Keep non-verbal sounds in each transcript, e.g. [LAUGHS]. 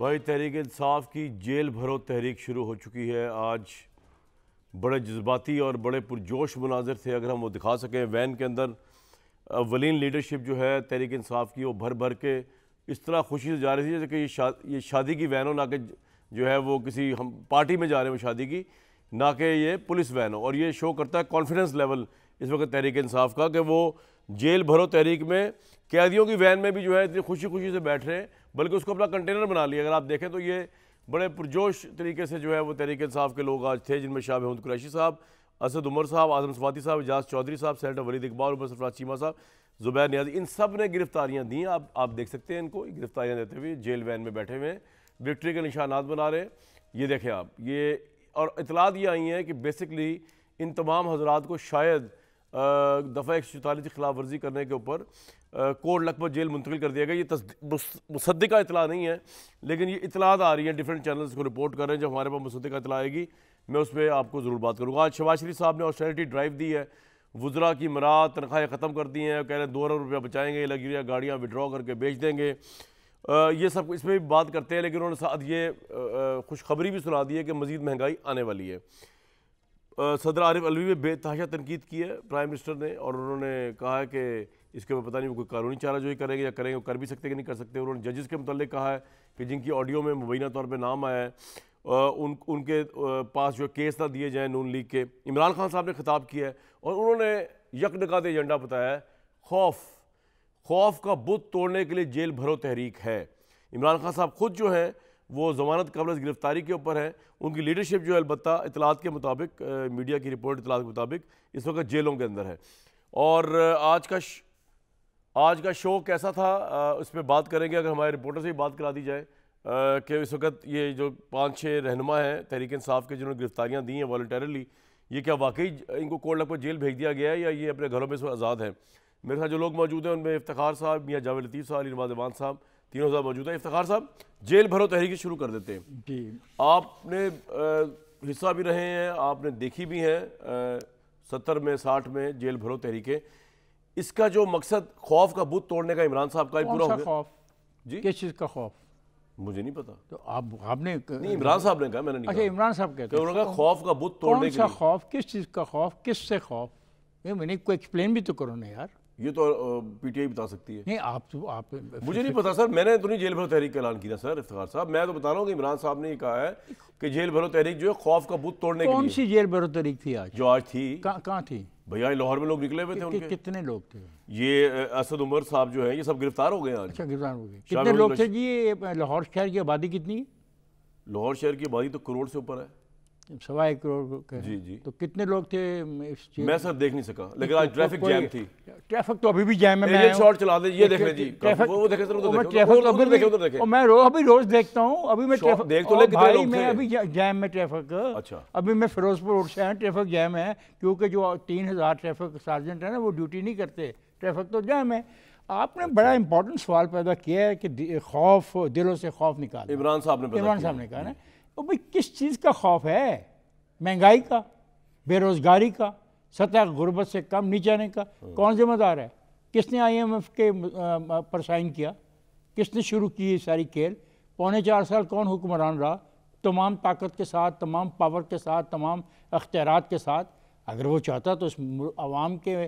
भाई तहरीक इंसाफ की जेल भरो तहरीक शुरू हो चुकी है आज बड़े जज्बाती और बड़े पुरजोश मनाजिर थे अगर हम वो दिखा सकें वैन के अंदर वलीन लीडरशिप जो है तहरीक इंसाफ की वो भर भर के इस तरह खुशी से जा रही थी जैसे कि ये शा ये शादी की वैन हो ना कि जो है वो किसी हम पार्टी में जा रहे हो शादी की ना कि ये पुलिस वैन हो और ये शो करता है कॉन्फिडेंस लेवल इस वक्त तहरीक इंसाफ का कि वो जेल भरो तहरीक में कैदियों की वैन में भी जो है इतनी खुशी खुशी से बैठ रहे हैं बल्कि उसको अपना कंटेनर बना लिया अगर आप देखें तो ये बड़े पुरजोश तरीके से जो है वो तहरीक साहब के लोग आज थे जिनमें शाह महमूद कुरैशी साहब असद उमर साहब आजम सवाती साहब एजाज चौधरी साहब सेनेटर वलीद इकबाल उमर सफ़रा चीमा साहब जुबैर न्याजी इन सब ने गिरफ्तारियाँ दी आप आप देख सकते हैं इनको गिरफ्तारियाँ देते हुए जेल वैन में बैठे हुए हैं विक्ट्री के निशानात बना रहे ये देखें आप ये और इतलात ये आई हैं कि बेसिकली इन तमाम हजरात को शायद दफ़ा एक सौ चौतालीस की खिलाफ वर्जी करने के ऊपर कोर्ट लखपत जेल मुंतकिल कर दिया गया ये मुसद का इतला नहीं है लेकिन ये इतलात आ रही है डिफरेंट चैनल्स को रिपोर्ट कर रहे हैं जब हमारे पास मुसद का इतला आएगी मैं उस पर आपको ज़रूर बात करूँगा आज शबाज शरीफ साहब ने ऑस्टेरिटी ड्राइव दी है वजरा की मरात तनख्वाहें ख़त्म कर दी हैं कह रहे हैं दो अरब रुपया बचाएंगे लग्जरिया गाड़ियाँ विड्रॉ करके बेच देंगे ये सब इसमें भी बात करते हैं लेकिन उन्होंने साथ ये खुशखबरी भी सुना दी है कि मज़ीद महंगाई आने वाली है सदर आरिफ अलवी ने बेतहाशा तनकीद की है प्राइम मिनिस्टर ने और उन्होंने कहा है कि इसके ऊपर पता नहीं वो कोई कानूनी चारा जो ही करेंगे या करेंगे वो कर भी सकते कि नहीं कर सकते उन्होंने जजेस के मतलब कहा है कि जिनकी ऑडियो में मुबैना तौर पर नाम आया है उन उनके पास जो केस ना दिए जाएँ नून लीग के इमरान खान साहब ने खिताब किया है और उन्होंने यकनकात एजेंडा बताया है खौफ खौफ का बुत तोड़ने के लिए जेल भरो तहरीक है इमरान खान साहब खुद जो हैं वो जमानत कवरेज गिरफ्तारी के ऊपर है उनकी लीडरशिप जो है अलबत् इतलात के मुताबिक मीडिया की रिपोर्ट इतलात के मुताबिक इस वक्त जेलों के अंदर है और आज का आज का शो कैसा था आ, उस पर बात करेंगे अगर हमारे रिपोर्टर से भी बात करा दी जाए कि इस वक्त ये जो पाँच छः रहनमा हैं तहरीक इंसाफ के जिन्होंने गिरफ्तारियाँ दी हैं वॉल्टरली ये क्या वाकई इनको कोल्ड लगभग जेल भेज दिया गया है या ये अपने घरों में से आज़ाद हैं मेरे साथ जो लोग मौजूद हैं उनमें इफ्तार साहब मियाँ जावेद लतीफ़ साहब नवाज इमान साहब तीनों साहब मौजूद हैं इफ्तार साहब जेल भरो तहरीकें शुरू कर देते हैं जी आपने हिस्सा भी रहे हैं आपने देखी भी हैं सत्तर में साठ में जेल भरो तहरीकें इसका जो मकसद खौफ का बुत तोड़ने का इमरान साहब का ही पूरा हो खौफ जी किस चीज़ का खौफ मुझे नहीं पता तो आप आपने नहीं इमरान साहब ने कहा मैंने नहीं अच्छा इमरान साहब कहते हैं कहा खौफ का बुत तोड़ने का खौफ किस चीज़ का खौफ किस से खौफ मैंने को एक्सप्लेन भी तो करो ना यार ये तो पीटीआई बता सकती है नहीं आप तो आप मुझे नहीं पता सर मैंने तो नहीं जेल भरो तहरीक का ऐलान किया सर इफ्तार साहब मैं तो बता रहा हूँ कि इमरान साहब ने कहा है कि जेल भरो तहरीक जो है खौफ का बुत तोड़ने कौन सी जेल भरो तहरीक थी आज जो आज थी कहाँ थी भैया लाहौर में लोग निकले हुए थे कि, उनके कितने लोग थे ये असद उमर साहब जो है ये सब गिरफ्तार हो गए आज अच्छा गिरफ्तार हो गए कितने लोग थे जी लाहौर शहर की आबादी कितनी है लाहौर शहर की आबादी तो करोड़ से ऊपर है सवा एक करोड़ जी जी तो कितने लोग थे इस मैं सर देख नहीं सका लेकिन आज ट्रैफिक जैम थी ट्रैफिक तो अभी भी जैम है मैं शॉट चला दे ये देख ले जी ट्रैफिक वो देखे सर उधर देखो वो अभी देखे उधर देखे मैं रोज अभी रोज देखता हूं अभी मैं ट्रैफिक देख तो ले कितने लोग थे अभी जैम में ट्रैफिक अच्छा अभी मैं फिरोजपुर रोड से हूं ट्रैफिक जैम है क्योंकि जो 3000 ट्रैफिक सार्जेंट है ना वो ड्यूटी नहीं करते ट्रैफिक तो जैम है आपने अच्छा। बड़ा इंपॉर्टेंट सवाल पैदा किया है कि खौफ दिलों से खौफ निकाल इमरान साहब ने इमरान साहब ने कहा ना तो भाई किस चीज़ का खौफ है महंगाई का बेरोज़गारी का सतह गुर्बत से कम नीचे आने का हाँ। कौन जिम्मेदार है किसने आईएमएफ के पर साइन किया किसने शुरू की ये सारी खेल पौने चार साल कौन हुक्मरान रहा तमाम ताकत के साथ तमाम पावर के साथ तमाम अख्तियार के साथ अगर वो चाहता तो इस आवाम के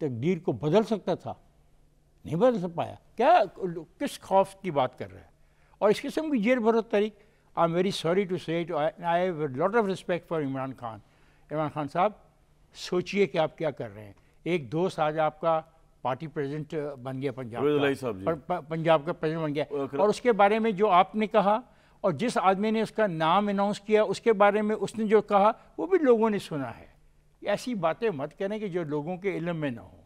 तकदीर को बदल सकता था नहीं बदल पाया क्या किस खौफ की बात कर रहा है और इस किस्म की जेर Bharat तरीक़ I'm very sorry to say it, I, I have a lot of respect for Imran Khan. Imran Khan साहब सोचिए कि आप क्या कर रहे हैं एक दोस्त आज आपका पार्टी प्रेसिडेंट बन गया पंजाब का पंजाब का प्रेसिडेंट बन गया और उसके बारे में जो आपने कहा और जिस आदमी ने उसका नाम अनाउंस किया उसके बारे में उसने जो कहा वो भी लोगों ने सुना है ऐसी बातें मत करें कि जो लोगों के इलम में ना हो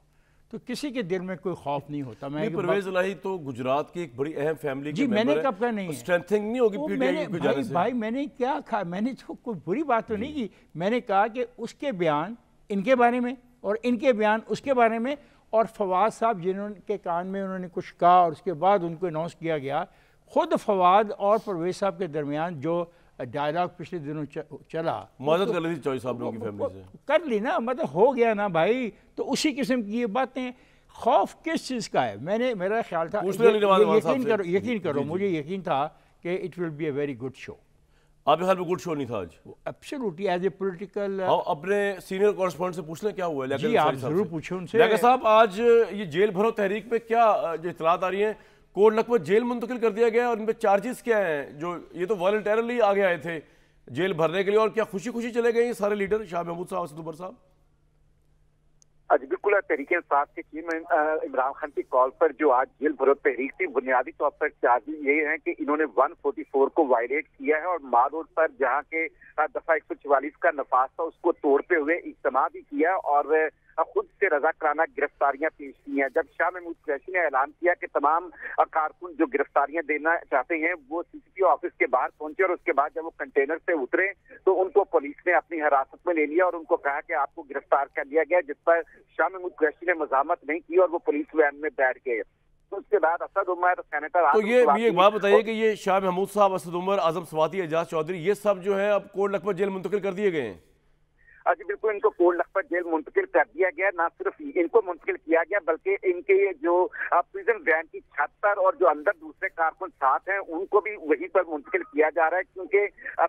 तो किसी के दिल में कोई खौफ नहीं होता मैं परवेज लाही तो गुजरात की एक बड़ी अहम फैमिली जी मैंने कब कहा नहीं स्ट्रेंथिंग तो नहीं होगी मैंने भाई, भाई मैंने क्या कहा मैंने तो कोई बुरी बात तो नहीं की मैंने कहा कि उसके बयान इनके बारे में और इनके बयान उसके बारे में और फवाद साहब जिन्होंने कान में उन्होंने कुछ कहा और उसके बाद उनको अनाउंस किया गया खुद फवाद और परवेज साहब के दरमियान जो डायलॉग पिछले दिनों चला मदद कर ली थी चौधरी साहब की फैमिली से कर ली ना मतलब हो गया ना भाई तो उसी किस्म की ये बातें खौफ किस चीज़ का है मैंने मेरा ख्याल था ये, ये, यकीन करो यकीन करो मुझे यकीन था कि it will be a very good show आपके ख्याल में गुड शो नहीं था आज एब्सोल्युटली एज ए पॉलिटिकल अपने सीनियर कॉरेस्पॉन्डेंट से पूछ लें क्या हुआ है जी आप जरूर पूछे उनसे साहब आज ये जेल भरो तहरीक में क्या जो इतलात आ रही है को लखपत जेल मुंतकिल कर दिया गया और इन पर चार्जेस क्या हैं जो ये तो वॉल्टरली आगे आए थे जेल भरने के लिए और क्या खुशी खुशी चले गए सारे लीडर शाह महमूद साहब असदुबर साहब आज बिल्कुल तहरीके साथ के चीन इमरान खान की कॉल पर जो आज जेल भरो तहरीक थी बुनियादी तौर पर चार्जेस ये है कि इन्होंने 144 को वायलेट किया है और मार रोड पर जहाँ के दफा 144 का नफाज था उसको तोड़ते हुए इज्तम भी किया और खुद से रजाकराना गिरफ्तारियां पेश की हैं जब शाह महमूद कैशी ने ऐलान किया कि तमाम कारकुन जो गिरफ्तारियां देना चाहते हैं वो सीसीटी ऑफिस के बाहर पहुंचे और उसके बाद जब वो कंटेनर से उतरे तो उनको पुलिस ने अपनी हिरासत में ले लिया और उनको कहा कि आपको गिरफ्तार कर लिया गया जिस पर शाह महमूद कैशी ने मजामत नहीं की और वो पुलिस वैन में बैठ गए तो उसके बाद असद उमर सेनेटर तो ये एक बात बताइए कि ये शाह महमूद साहब असद उमर आजम स्वाति एजाज चौधरी ये सब जो है अब कोर्ट लखपत जेल मुंतकिल कर दिए गए हैं आज बिल्कुल इनको कोल लखपत जेल मुंतकिल कर दिया गया ना सिर्फ इनको मुंतकिल किया गया बल्कि इनके जो प्रिजन वैन की छत पर और जो अंदर दूसरे कारकुन साथ हैं उनको भी वहीं पर मुंतकिल किया जा रहा है क्योंकि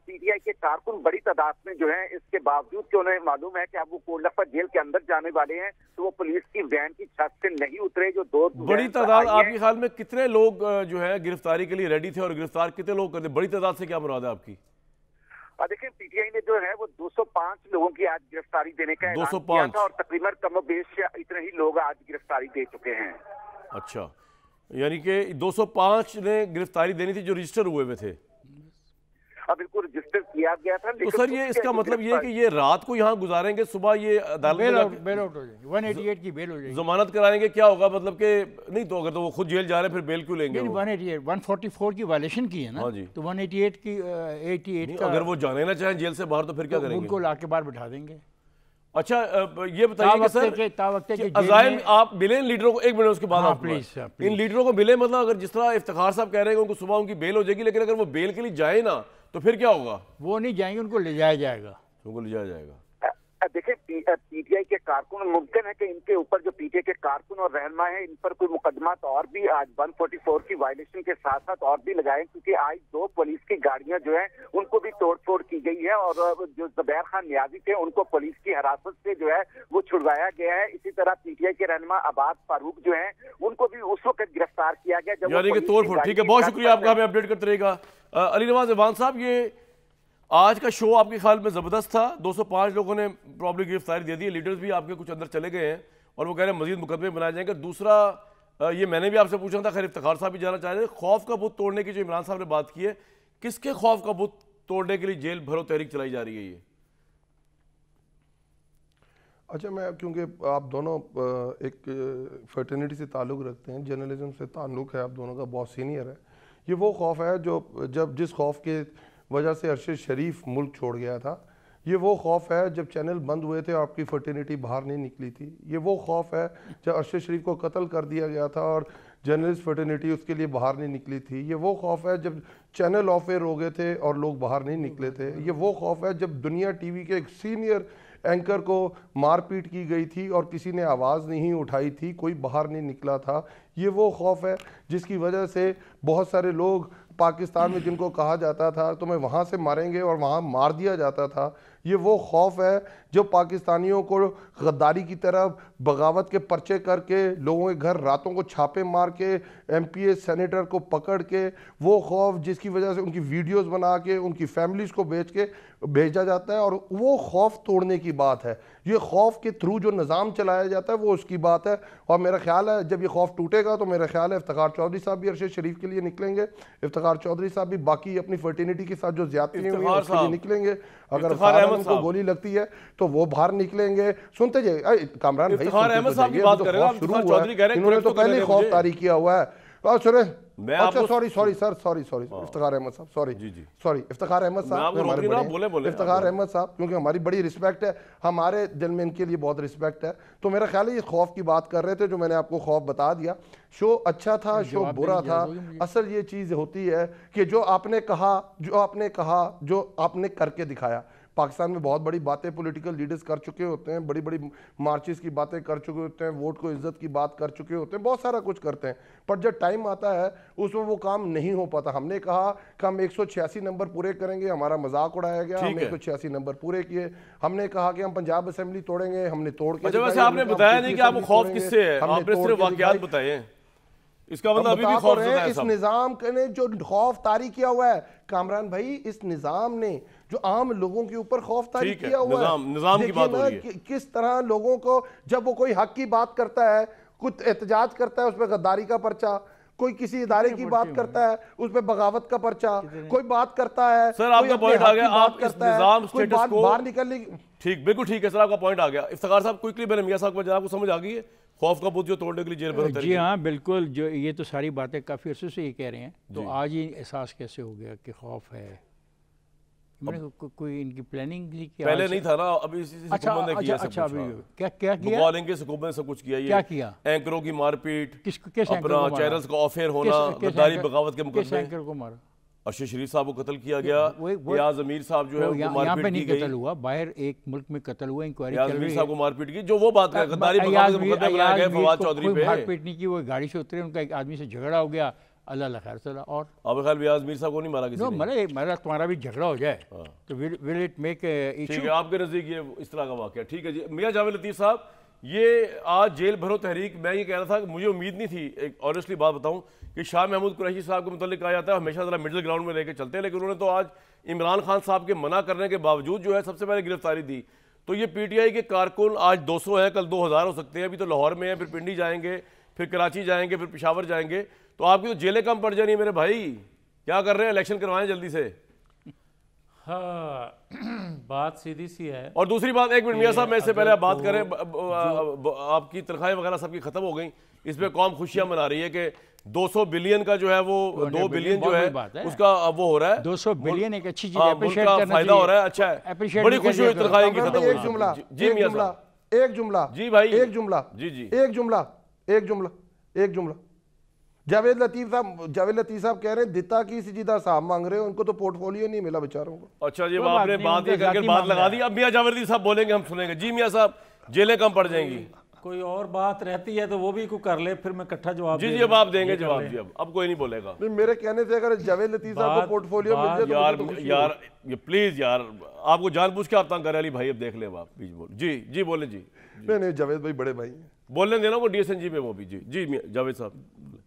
पीटीआई के कारकुन बड़ी तादाद में जो है इसके बावजूद कि उन्हें मालूम है कि अब वो कोल लखपत जेल के अंदर जाने वाले हैं तो वो पुलिस की वैन की छत से नहीं उतरे जो दो बड़ी तादाद आपके ख्याल में कितने लोग जो है गिरफ्तारी के लिए रेडी थे और गिरफ्तार कितने लोग करते बड़ी तादाद से क्या मुराद है आपकी देखिए पीटीआई ने जो है वो 205 लोगों की आज गिरफ्तारी देने का दो सौ पांच और तकरीबन बेस इतने ही लोग आज गिरफ्तारी दे चुके हैं अच्छा यानी कि 205 ने गिरफ्तारी देनी थी जो रजिस्टर हुए हुए थे बिल्कुल रजिस्टर किया गया था तो सर ये इसका मतलब ये कि ये रात को यहाँ गुजारेंगे सुबह ये अदालत बेल आउट बेल की बेल हो जाएगी जमानत कराएंगे क्या होगा मतलब कि नहीं तो अगर तो वो खुद जेल जा रहे हैं फिर बेल क्यों लेंगे one eighty eight one forty four की वायलेशन की है ना हाँ जी तो वन एटी एट की एटी एट अगर वो जाने ना चाहें जेल से बाहर तो फिर क्या तो करेंगे उनको ला के बाहर बिठा देंगे अच्छा ये बताइए सर के, के कि अजायम आप मिले इन लीडरों को एक मिनट उसके बाद हाँ, आप प्लीज, प्लीज। इन लीडरों को मिले मतलब अगर जिस तरह इफ्तार साहब कह रहे हैं उनको सुबह उनकी बेल हो जाएगी लेकिन अगर वो बेल के लिए जाए ना तो फिर क्या होगा वो नहीं जाएंगे उनको ले जाया जाएगा उनको ले जाया जाएगा देखिए पीटीआई के कारकुन मुमकिन है कि इनके ऊपर जो पीटीआई के कारकुन और रहनमा है इन पर कोई मुकदमा तो और भी आज 144 की वायलेशन के साथ साथ और भी लगाए क्योंकि आज दो पुलिस की गाड़ियां जो है उनको भी तोड़फोड़ की गई है और जो जबैर खान न्याजी थे उनको पुलिस की हिरासत से जो है वो छुड़वाया गया है इसी तरह पीटीआई के रहनमा आबाद फारूक जो है उनको भी उस वक्त गिरफ्तार किया गया जब तोड़फोड़ ठीक है बहुत शुक्रिया आपका हमें अपडेट करते रहेगा अली नवाज साहब ये आज का शो आपके ख्याल में ज़बरदस्त था 205 लोगों ने प्रॉब्लम गिरफ्तारी दे दी लीडर्स भी आपके कुछ अंदर चले गए हैं और वो कह रहे हैं मजीद मुकदमे बनाए जाएंगे दूसरा ये मैंने भी आपसे पूछा था खैर इफ्तार साहब भी जाना चाह रहे खौफ का बुत तोड़ने की जो इमरान साहब ने बात की है किसके खौफ का बुत तोड़ने के लिए जेल भरो तहरीक चलाई जा रही है ये अच्छा मैं क्योंकि आप दोनों एक फर्टर्निटी से ताल्लुक़ रखते हैं जर्नलिज्म से ताल्लुक़ है आप दोनों का बहुत सीनियर है ये वो खौफ है जो जब जिस खौफ के वजह से अरशद शरीफ मुल्क छोड़ गया था ये वो खौफ है जब चैनल बंद हुए थे आपकी फर्टिनिटी बाहर नहीं निकली थी ये वो खौफ है जब अरशद शरीफ को कत्ल कर दिया गया था और जर्नलिस्ट फर्टिनिटी उसके लिए बाहर नहीं निकली थी ये वो खौफ है जब चैनल ऑफ एयर हो गए थे और लोग बाहर नहीं निकले थे ये वो खौफ है जब दुनिया टीवी के एक सीनियर एंकर को मारपीट की गई थी और किसी ने आवाज़ नहीं उठाई थी कोई बाहर नहीं निकला था ये वो खौफ है जिसकी वजह से बहुत सारे लोग पाकिस्तान में जिनको कहा जाता था तो मैं वहाँ से मारेंगे और वहाँ मार दिया जाता था ये वो खौफ है जो पाकिस्तानियों को गद्दारी की तरफ बगावत के पर्चे करके लोगों के घर रातों को छापे मार के एमपीए सेनेटर को पकड़ के वो खौफ जिसकी वजह से उनकी वीडियोस बना के उनकी फैमिलीज़ को बेच के भेजा जाता है और वो खौफ तोड़ने की बात है ये खौफ के थ्रू जो निज़ाम चलाया जाता है वो उसकी बात है और मेरा ख्याल है जब ये खौफ टूटेगा तो मेरा ख्याल है इफ्तार चौधरी साहब भी अरशद शरीफ के लिए निकलेंगे इफ्तार चौधरी साहब भी बाकी अपनी फर्टिनिटी के साथ जो ज्यादा उसके लिए निकलेंगे अगर उनको गोली लगती है तो वो बाहर निकलेंगे सुनते जाइए कामरान भाई तो अहमद तो साहब तो किया हुआ है क्योंकि हमारी बड़ी रिस्पेक्ट है हमारे दिल में इनके लिए बहुत रिस्पेक्ट है तो मेरा ख्याल है ये खौफ की बात कर रहे थे जो मैंने आपको खौफ बता दिया शो अच्छा था शो बुरा था असल ये चीज़ होती है कि जो आपने कहा जो आपने कहा जो आपने करके दिखाया पाकिस्तान में बहुत बड़ी बातें पॉलिटिकल लीडर्स कर चुके होते हैं बड़ी बड़ी मार्चेस की बातें कर चुके होते हैं वोट को इज्जत की बात कर चुके होते हैं बहुत सारा कुछ करते हैं पर जब टाइम आता है उसमें वो काम नहीं हो पाता हमने कहा कि हम एक नंबर पूरे करेंगे हमारा मजाक उड़ाया गया हमने एक नंबर पूरे किए हमने कहा कि हम पंजाब असेंबली तोड़ेंगे हमने तोड़ के अच्छा, आपने बताया नहीं कि आपको खौफ किससे है आपने सिर्फ वाकयात बताए इसका मतलब अभी भी खौफ है इस निज़ाम ने जो खौफ तारी किया हुआ है कामरान भाई इस निज़ाम ने जो आम लोगों के ऊपर खौफ तारीख किया हुआ निजाम, है। निजाम की बात हो रही है किस तरह लोगों को जब वो कोई हक की बात करता है कुछ एहतजाज करता है उस पर गद्दारी का पर्चा कोई किसी इदारे की बात करता है उस पर बगावत का पर्चा कोई बात करता है सर आपका पॉइंट आ गया आप इस निजाम स्टेटस को बाहर निकलने की ठीक बिल्कुल ठीक है सर आपका पॉइंट आ गया इफ्तार साहब क्विकली मैंने मियाँ साहब को जनाब को समझ आ गई है खौफ का बुत जो तोड़ने के लिए जेल बंद जी हाँ बिल्कुल जो ये तो सारी बातें काफ़ी अरसे से ही कह रहे हैं तो आज ही एहसास कैसे हो गया कि खौफ है मैंने को, कोई इनकी प्लानिंग पहले नहीं था ना अच्छा, अच्छा, अच्छा, अभी हाँ। इसी को अशर शरीफ साहब को किया गया रियाज अमीर साहब जो है हुआ बाहर एक मुल्क में कतल हुआ इंक्वायरी साहब को मारपीट की जो वो बात गद्दारी चौधरी मारपीट नहीं की वो गाड़ी से उतरे उनका एक आदमी से झगड़ा हो गया अल्लाह खैर सला और अब ख्याल रियाज मीर साहब को नहीं मारा किसी ने मरे मरा तुम्हारा भी झगड़ा हो जाए हाँ। तो विल, विल इट मेक ठीक है आपके नज़दीक ये इस तरह का वाक्य ठीक है जी मियाँ जावेद लतीफ़ साहब ये आज जेल भरो तहरीक मैं ये कह रहा था कि मुझे उम्मीद नहीं थी एक ऑनेस्टली बात बताऊं कि शाह महमूद कुरैशी साहब के मुतल कहा जाता है हमेशा ज़रा मिडिल ग्राउंड में लेके चलते हैं लेकिन उन्होंने तो आज इमरान खान साहब के मना करने के बावजूद जो है सबसे पहले गिरफ्तारी दी तो ये पीटीआई के कारकुन आज 200 हैं कल 2000 हो सकते हैं अभी तो लाहौर में हैं फिर पिंडी जाएंगे फिर कराची जाएंगे फिर पिशावर जाएंगे तो आपकी तो जेलें कम पड़ जानी मेरे भाई क्या कर रहे हैं इलेक्शन करवाएं जल्दी से हाँ, [CLEARS THROAT] बात सीधी सी है और दूसरी बात एक मिनट मियाँ साहब मैं इससे पहले आप बात करें तो आपकी तनख्वाहें वगैरह सबकी खत्म हो गई इस पर कौम खुशियां मना रही है कि 200 बिलियन का जो है वो दो बिलियन जो है उसका वो हो रहा है 200 बिलियन एक अच्छी चीज है हाँ, फायदा हो रहा है अच्छा है बड़ी खुशी हुई तनख्वाहें की खत्म एक जुमला जी मियां एक जुमला जी भाई एक जुमला जी जी एक जुमला एक जुमला एक जुमला जावेद लतीफ साहब जावेद लतीफ साहब कह रहे हैं दिता की सीधा साहब मांग रहे हैं उनको तो पोर्टफोलियो नहीं मिला बेचारों को अच्छा जी तो आपने बात ये करके बात लगा दी अब मियाँ जावेदी साहब बोलेंगे हम सुनेंगे जी मियाँ साहब जेलें कम पड़ जाएंगी कोई और बात रहती है तो वो भी को कर ले फिर मैं इकट्ठा जवाब जी जी अब आप देंगे जवाब जी अब अब कोई नहीं बोलेगा नहीं मेरे कहने से अगर जावेद लतीफ साहब को पोर्टफोलियो मिल जाए तो यार तो यार ये प्लीज यार आपको जानबूझ के आप तंग कर अली भाई अब देख ले आप बीच बोल जी जी बोले जी नहीं नहीं जावेद भाई बड़े भाई बोलने देना वो डीएसएनजी में वो भी जी जी जावेद साहब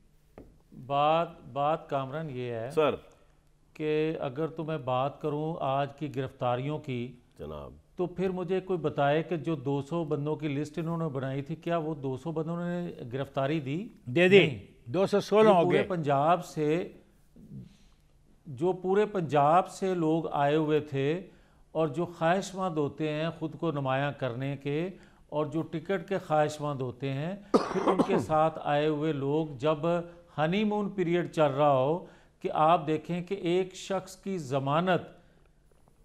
बात बात कामरान ये है सर कि अगर तो मैं बात करूं आज की गिरफ्तारियों की जनाब तो फिर मुझे कोई बताए कि जो 200 बंदों की लिस्ट इन्होंने बनाई थी क्या वो 200 बंदों ने गिरफ्तारी दी दे दी दो सौ सोलह हो गए पंजाब से जो पूरे पंजाब से लोग आए हुए थे और जो ख्वाहिशमंद होते हैं ख़ुद को नुमाया करने के और जो टिकट के ख्वाहिशमंद होते हैं फिर उनके साथ आए हुए लोग जब हनीमून पीरियड चल रहा हो कि आप देखें कि एक शख्स की ज़मानत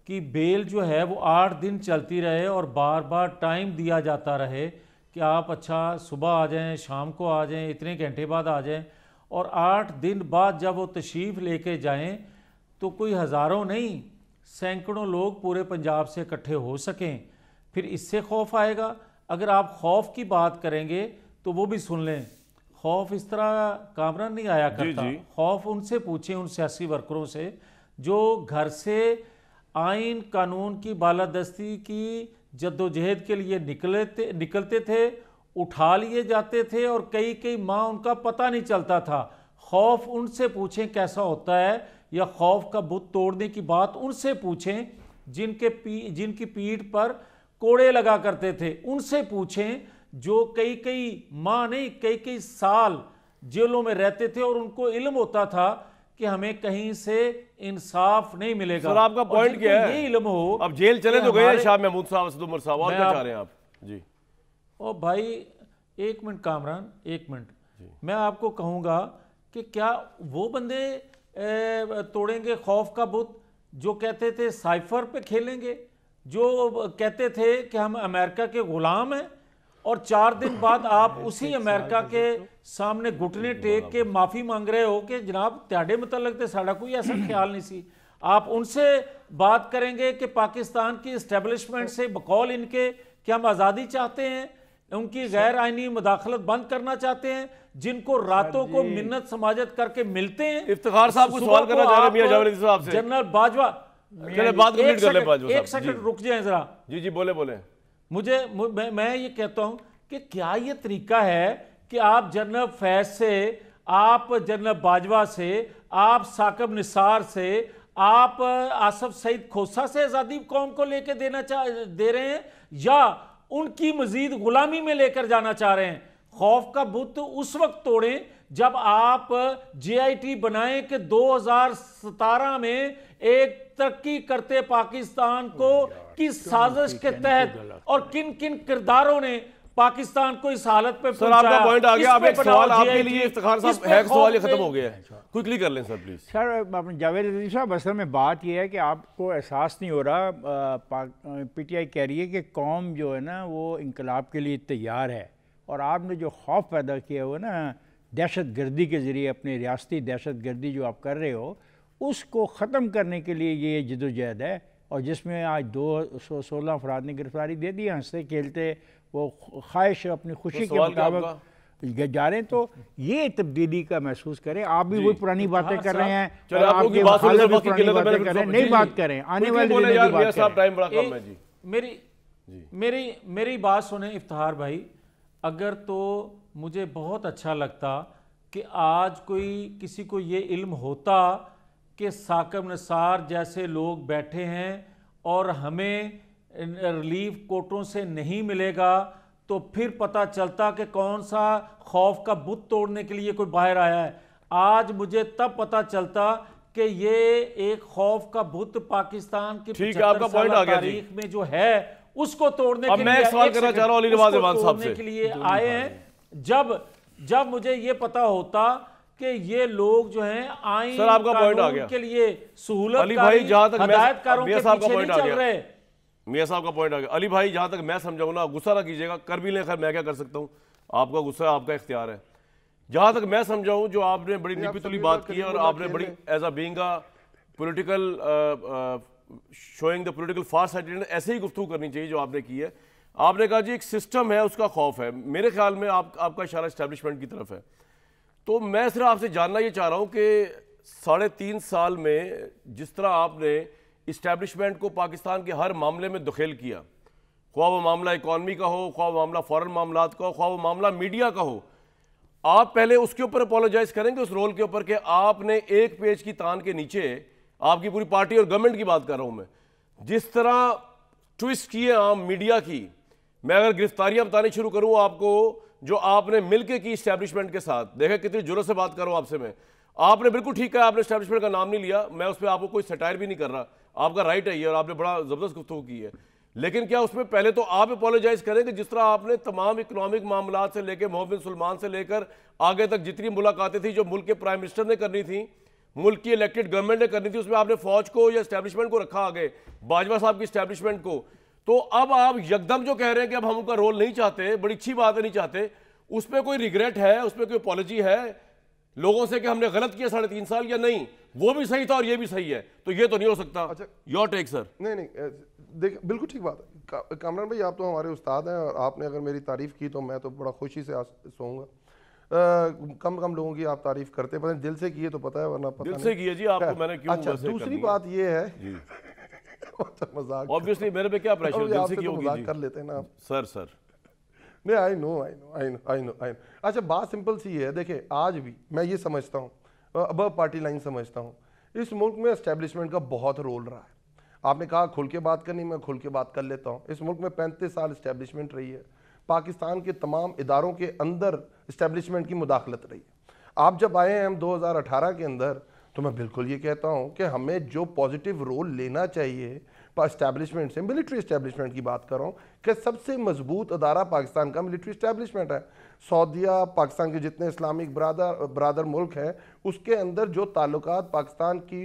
की बेल जो है वो आठ दिन चलती रहे और बार बार टाइम दिया जाता रहे कि आप अच्छा सुबह आ जाएं शाम को आ जाएं इतने घंटे बाद आ जाएं और आठ दिन बाद जब वो तशरीफ़ लेके जाएं तो कोई हज़ारों नहीं सैकड़ों लोग पूरे पंजाब से इकट्ठे हो सकें फिर इससे खौफ आएगा अगर आप खौफ की बात करेंगे तो वो भी सुन लें खौफ इस तरह कामरान नहीं आया करता जी जी। खौफ उनसे पूछे उन सियासी वर्करों से जो घर से आइन कानून की बालादस्ती की जद्दोजहद के लिए निकले थे निकलते थे उठा लिए जाते थे और कई कई माह उनका पता नहीं चलता था खौफ उनसे पूछें कैसा होता है या खौफ का बुत तोड़ने की बात उनसे पूछें जिनके पी जिनकी पीठ पर कोड़े लगा करते थे उनसे पूछें जो कई कई माह नहीं कई कई साल जेलों में रहते थे और उनको इल्म होता था कि हमें कहीं से इंसाफ नहीं मिलेगा सर आपका पॉइंट क्या है इल्म हो अब जेल चले तो गए शाह महमूद साहब असद उमर साहब और क्या चाह रहे हैं आप जी ओ भाई एक मिनट कामरान एक मिनट मैं आपको कहूंगा कि क्या वो बंदे ए, तोड़ेंगे खौफ का बुत जो कहते थे साइफर पे खेलेंगे जो कहते थे कि हम अमेरिका के ग़ुलाम हैं और चार दिन बाद [LAUGHS] आप उसी अमेरिका के सामने घुटने टेक के माफ़ी मांग रहे हो कि जनाब ते मुतलक तो साढ़ा कोई ऐसा [CLEARS THROAT] ख्याल नहीं सी आप उनसे बात करेंगे कि पाकिस्तान की इस्टेबलिशमेंट से बकौल इनके कि हम आज़ादी चाहते हैं उनकी गैर आइनी मुदाखलत बंद करना चाहते हैं जिनको रातों को मिन्नत समाजत करके मिलते हैं इफ्तार साहब को सवाल करना चाह रहे हैं जनरल बाजवा बात एक सेकंड रुक जाए जरा जी जी बोले बोले मुझे मैं, ये कहता हूँ कि क्या ये तरीका है कि आप जनरल फैज से आप जनरल बाजवा से आप साकब निसार से आप आसफ सईद खोसा से आज़ादी कौम को लेकर देना चाह दे रहे हैं या उनकी मजीद गुलामी में लेकर जाना चाह रहे हैं खौफ का बुत उस वक्त तोड़ें जब आप टी बनाएं कि 2017 में एक तरक्की करते पाकिस्तान को किस साजिश के तहत और किन किन किरदारों ने पाकिस्तान को इस हालत पे सर आपका पॉइंट आ गया अब एक सवाल आपके लिए इफ्तिखार साहब हैक सवाल खत्म हो गया है क्विकली कर लें sir please sir Javed Azeem साहब असल में बात यह है कि आपको एहसास नहीं हो रहा पीटीआई कह रही है कि कौम जो है ना वो इनकलाब के लिए तैयार है और आपने जो खौफ पैदा किया हुआ ना दहशत गर्दी के ज़रिए अपनी रियासती दहशत गर्दी जो आप कर रहे हो उसको ख़त्म करने के लिए ये जदोजहद है और जिसमें आज दो सौ सोलह अफराद ने गिरफ्तारी दे दी हंसते खेलते वो ख्वाहिश अपनी तो खुशी के मुताबिक जा रहे हैं तो ये तब्दीली का महसूस करें आप भी वही पुरानी हाँ, बातें कर रहे हैं नहीं बात करें आने वाले मेरी मेरी मेरी बात सुने इफ्तार भाई अगर तो मुझे बहुत अच्छा लगता कि आज कोई किसी को ये इल्म होता कि साकम निसार जैसे लोग बैठे हैं और हमें रिलीफ कोटों से नहीं मिलेगा तो फिर पता चलता कि कौन सा खौफ का बुत तोड़ने के लिए कोई बाहर आया है आज मुझे तब पता चलता कि ये एक खौफ का बुत पाकिस्तान की ठीक आपका पॉइंट आ गया तारीख में जो है उसको तोड़ने के मैं लिए सवाल करना चाह रहा हूं अली नवाज साहब से के लिए आए हैं जब जब मुझे ये पता होता कि ये लोग जो हैं आइन सर आपका पॉइंट आ गया के लिए सहूलत अली भाई जहां तक हदायतकारों के का पॉइंट आ गया मियां साहब का पॉइंट आ गया अली भाई जहां तक मैं समझाऊं ना गुस्सा ना कीजिएगा कर भी ले खैर मैं क्या कर सकता हूं आपका गुस्सा आपका इख्तियार है जहां तक मैं समझाऊं जो आपने बड़ी निपितुली बात की और आपने बड़ी as a being political showing the political fast sided ऐसे ही गुफ्तु करनी चाहिए जो आपने की है आपने कहा जी एक सिस्टम है उसका खौफ है मेरे ख्याल में आप आपका इशारा इस्टेब्लिशमेंट की तरफ है तो मैं सिर्फ आपसे जानना ये चाह रहा हूँ कि साढ़े तीन साल में जिस तरह आपने इस्टेब्लिशमेंट को पाकिस्तान के हर मामले में दखेल किया ख्वा वो मामला इकॉनमी का हो ख्वा मामला फ़ौरन मामला का हो ख्वा वो मामला मीडिया का हो आप पहले उसके ऊपर अपोलोजाइज करेंगे उस रोल के ऊपर कि आपने एक पेज की तान के नीचे आपकी पूरी पार्टी और गवर्नमेंट की बात कर रहा हूँ मैं जिस तरह ट्विस्ट किए आम मीडिया की मैं अगर गिरफ्तारियाँ बतानी शुरू करूँ आपको जो आपने मिलके की इस्टेब्लिशमेंट के साथ देखा कितनी जुरत से बात करो आपसे मैं आपने बिल्कुल ठीक है आपने इस्टेब्लिशमेंट का नाम नहीं लिया मैं उस पर आपको कोई सटायर भी नहीं कर रहा आपका राइट है ये और आपने बड़ा ज़बरदस्त गुफ्तु की है लेकिन क्या उसमें पहले तो आप अपोलोजाइज करें कि जिस तरह आपने तमाम इकोनॉमिक मामला से लेकर मोहम्मद सलमान से लेकर आगे तक जितनी मुलाकातें थी जो मुल्क के प्राइम मिनिस्टर ने करनी थी मुल्क की इलेक्टेड गवर्नमेंट ने करनी थी उसमें आपने फौज को या स्टैब्लिशमेंट को रखा आगे बाजवा साहब की स्टैब्लिशमेंट को तो अब आप यकदम जो कह रहे हैं कि अब हम उनका रोल नहीं चाहते बड़ी अच्छी बात नहीं चाहते उस पर कोई रिग्रेट है उस पर कोई पॉलिजी है लोगों से कि हमने गलत किया साढ़े तीन साल या नहीं वो भी सही था और ये भी सही है तो ये तो नहीं हो सकता अच्छा योर टेक सर नहीं नहीं देख बिल्कुल ठीक बात है का, कामरान भाई आप तो हमारे उस्ताद हैं और आपने अगर मेरी तारीफ की तो मैं तो बड़ा खुशी से सोऊंगा कम कम लोगों की आप तारीफ करते हैं पता दिल से किए तो पता है वरना पता दिल से किए जी आपको मैंने क्यों अच्छा दूसरी बात यह है ऑब्वियसली [LAUGHS] तो मेरे पे क्या प्रेशर है की तो होगी मजाक कर लेते हैं ना सर सर नहीं I know I know I know I know I know अच्छा बात सिंपल सी है देखिए आज भी मैं ये समझता हूँ अब पार्टी लाइन समझता हूँ इस मुल्क में एस्टेब्लिशमेंट का बहुत रोल रहा है आपने कहा खुल के बात करनी मैं खुल के बात कर लेता हूँ इस मुल्क में पैंतीस साल इस्टेब्लिशमेंट रही है पाकिस्तान के तमाम इदारों के अंदर इस्टेब्लिशमेंट की मुदाखलत रही है आप जब आए हैं हम दो के अंदर तो मैं बिल्कुल ये कहता हूँ कि हमें जो पॉजिटिव रोल लेना चाहिए इस्टेब्लिशमेंट से मिलिट्री इस्टेब्लिशमेंट की बात कर रहा हूँ कि सबसे मजबूत अदारा पाकिस्तान का मिलिट्री इस्टेब्लिशमेंट है सऊदिया पाकिस्तान के जितने इस्लामिक बरदर बरदर मुल्क हैं उसके अंदर जो ताल्लुक पाकिस्तान की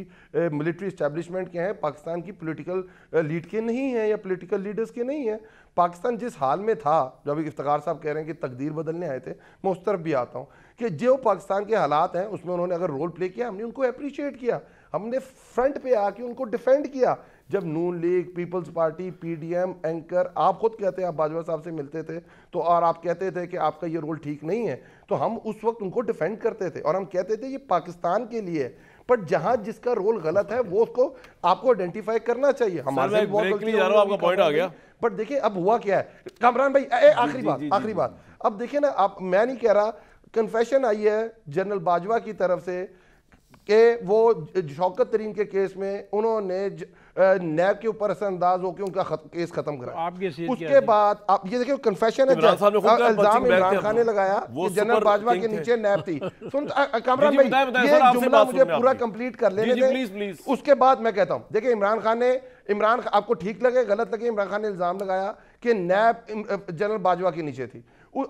मिलिट्री इस्टेब्लिशमेंट के हैं पाकिस्तान की पोलिटिकल लीड के नहीं हैं या पोलिटिकल लीडर्स के नहीं हैं पाकिस्तान जिस हाल में था जो अभी इफ्तार साहब कह रहे हैं कि तकदीर बदलने आए थे मैं उस तरफ भी आता हूँ कि जो पाकिस्तान के हालात हैं उसमें उन्होंने अगर रोल प्ले किया हमने उनको अप्रिशिएट किया हमने फ्रंट पे आके उनको डिफेंड किया जब Noon league Peoples Party PDM anchor आप खुद कहते हैं आप बाजवा साहब से मिलते थे तो और आप कहते थे कि आपका ये रोल ठीक नहीं है तो हम उस वक्त उनको डिफेंड करते थे और हम कहते थे ये पाकिस्तान के लिए बट जहां जिसका रोल गलत है वो उसको आपको आइडेंटिफाई करना चाहिए हमारे बट देखिए अब हुआ क्या है कामरान भाई आखिरी बात आखिरी बात अब देखिए ना आप मैं नहीं कह रहा कन्फेशन आई है जनरल बाजवा की तरफ से कि वो शौकत तरीन के केस में उन्होंने नैब के ऊपर असरअंदाज होकर उनका खत, केस खत्म करा उसके बाद आप ये देखिए कन्फेशन है इल्जाम इमरान खान ने लगाया जनरल बाजवा के नीचे नैब थी सुन कमरा भाई ये जुमला मुझे पूरा कंप्लीट कर लेने दें उसके बाद मैं कहता हूँ देखिए इमरान खान ने इमरान आपको ठीक लगे गलत लगे इमरान खान ने इल्जाम लगाया कि नैब जनरल बाजवा के नीचे थी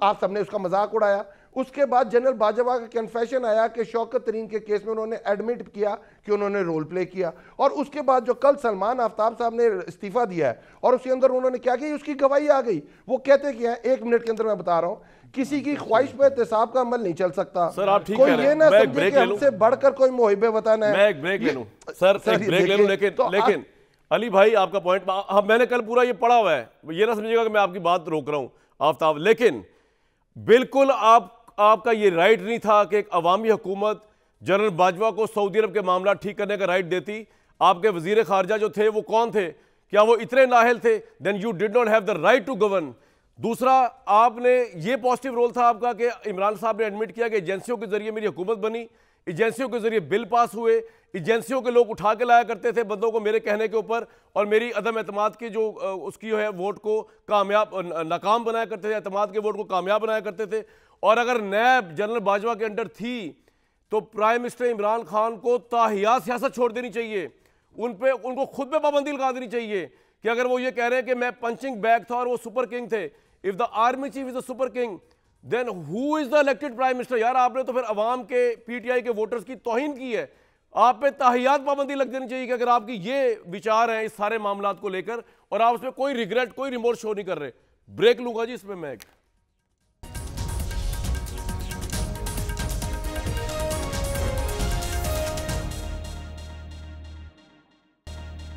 आप सबने उसका मजाक उड़ाया उसके बाद जनरल बाजवा का कन्फेशन आया कि शौकत तरीन के केस में उन्होंने एडमिट किया कि उन्होंने रोल प्ले किया और उसके बाद जो कल सलमान आफ्ताब साहब ने इस्तीफ़ा दिया है और उसके अंदर उन्होंने क्या किया उसकी गवाही आ गई वो कहते कि है एक मिनट के अंदर मैं बता रहा हूँ किसी की ख्वाहिश पे एहतसाब का अमल नहीं चल सकता सर आप ठीक कोई ये ना समझे कि हमसे बढ़कर कोई मुहिबे बताना है मैं एक ब्रेक ले लूं सर सर ब्रेक ले लूं लेकिन तो लेकिन अली भाई आपका पॉइंट हाँ मैंने कल पूरा ये पढ़ा हुआ है ये ना समझिएगा कि मैं आपकी बात रोक रहा हूं आफ्ताब लेकिन बिल्कुल आप आपका ये राइट नहीं था कि एक अवामी हुकूमत जनरल बाजवा को सऊदी अरब के मामला ठीक करने का राइट देती आपके वजीर खारजा जो थे वो कौन थे क्या वो इतने नाहल थे then you did not have the right to govern दूसरा आपने ये पॉजिटिव रोल था आपका कि इमरान साहब ने एडमिट किया कि एजेंसियों के जरिए मेरी हुकूमत बनी एजेंसियों के जरिए बिल पास हुए एजेंसियों के लोग उठा के लाया करते थे बंदों को मेरे कहने के ऊपर और मेरी अदम एतम की जो उसकी है वोट को कामयाब नाकाम बनाया करते थे अतमाद के वोट को कामयाब बनाया करते थे और अगर नैब जनरल बाजवा के अंडर थी तो प्राइम मिनिस्टर इमरान खान को ताहिया सियासत छोड़ देनी चाहिए उन पर उनको खुद पर पाबंदी लगा देनी चाहिए कि अगर वो ये कह रहे हैं कि मैं पंचिंग बैग था और वो सुपर किंग थे if the army chief is the super king then who is the elected prime minister यार आपने तो फिर अवाम के पीटीआई के वोटर्स की तोहिन की है आप पे ताहियात पाबंदी लग देनी चाहिए कि अगर आपकी ये विचार है इस सारे मामला को लेकर और आप उसमें कोई रिग्रेट कोई रिमोर्स शो नहीं कर रहे ब्रेक लूंगा जी इसमें मैं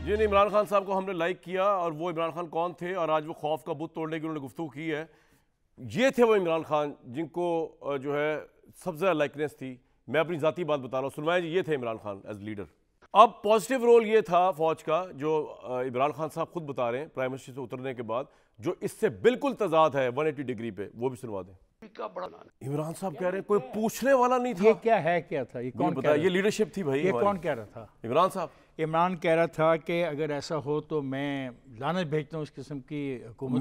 नहीं इमरान खान साहब को हमने लाइक किया और वो इमरान खान कौन थे और आज वो खौफ का बुत तोड़ने की उन्होंने गुफ्तु की है ये थे वो इमरान खान जिनको जो है सबसे ज़्यादा लाइकनेस थी मैं अपनी ज़ाती बात बता रहा हूँ सुनवाया जी ये थे इमरान खान एज लीडर अब पॉजिटिव रोल ये था फौज का जो इमरान खान साहब खुद बता रहे हैं प्राइम मिनिस्टर से उतरने के बाद जो इससे बिल्कुल तजाद है 180 डिग्री पे वो भी सुनवा दें इमरान साहब कह रहे हैं कोई पूछने वाला नहीं था ये क्या है क्या था ये कौन बताया ये लीडरशिप थी भाई ये कौन कह रहा था इमरान साहब इमरान कह रहा था कि अगर ऐसा हो तो मैं लानत भेजता हूँ इस किस्म की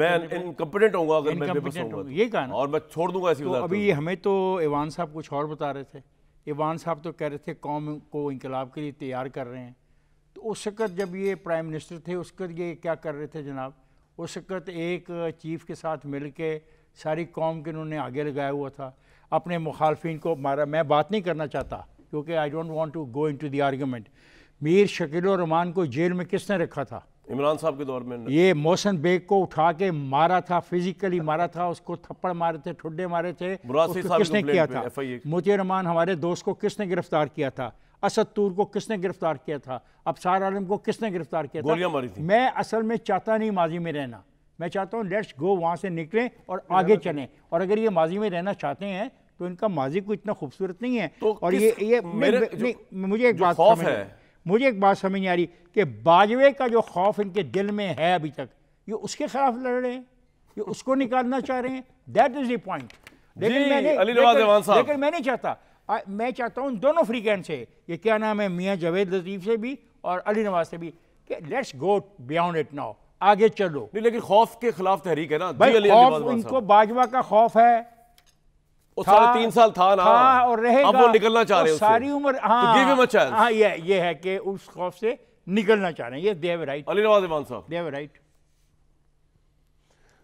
मैं इनकम्पिटेंट होऊंगा अगर मैं ये कहना और मैं छोड़ दूंगा ऐसी तो अभी हमें तो इवान साहब कुछ और बता रहे थे ईवान साहब तो कह रहे थे कौम को इनकलाब के लिए तैयार कर रहे हैं तो उस वक्त जब ये प्राइम मिनिस्टर थे उस वक्त ये क्या कर रहे थे जनाब उस वक्त एक चीफ के साथ मिल के सारी कौम के उन्होंने आगे लगाया हुआ था अपने मुखालफिन को मारा मैं बात नहीं करना चाहता क्योंकि I don't want to go into argument Mir Shakil Rahman को जेल में किसने रखा था इमरान साहब के दौर में ये मोहसन बेग को उठा के मारा था फिजिकली मारा था उसको थप्पड़ मारे थे ठुड्डे मारे थे किसने किया था मोती रमान हमारे दोस्त को किसने गिरफ्तार किया था असद तूर को किसने गिरफ्तार किया था अबसार आलम को किसने गिरफ्तार किया था मारी थी। मैं असल में चाहता नहीं माजी में रहना मैं चाहता हूँ लेट्स गो वहाँ से निकलें और आगे चलें और अगर ये माजी में रहना चाहते हैं तो इनका माजी को इतना खूबसूरत नहीं है तो और ये ये मुझे एक बात है मुझे एक बात समझ नहीं आ रही कि बाजवे का जो खौफ इनके दिल में है अभी तक ये उसके खिलाफ लड़ रहे हैं ये उसको निकालना चाह रहे हैं दैट इज दॉइंट लेकिन लेकिन, मैं नहीं चाहता आ, मैं चाहता हूँ दोनों फ्री कैंड से ये क्या नाम है मियाँ जावेद लतीफ़ से भी और अली नवाज से भी कि let's go beyond it now आगे चलो नहीं लेकिन खौफ के खिलाफ तहरीक है ना भाई खौफ उनको बाजवा का खौफ है तीन साल था ना था और रहेगा वो निकलना चाह रहे हैं सारी उम्र तो हाँ तो हाँ ये ये है कि उस खौफ से निकलना चाह रहे हैं ये देव राइट अली नवाज इमान साहब देव राइट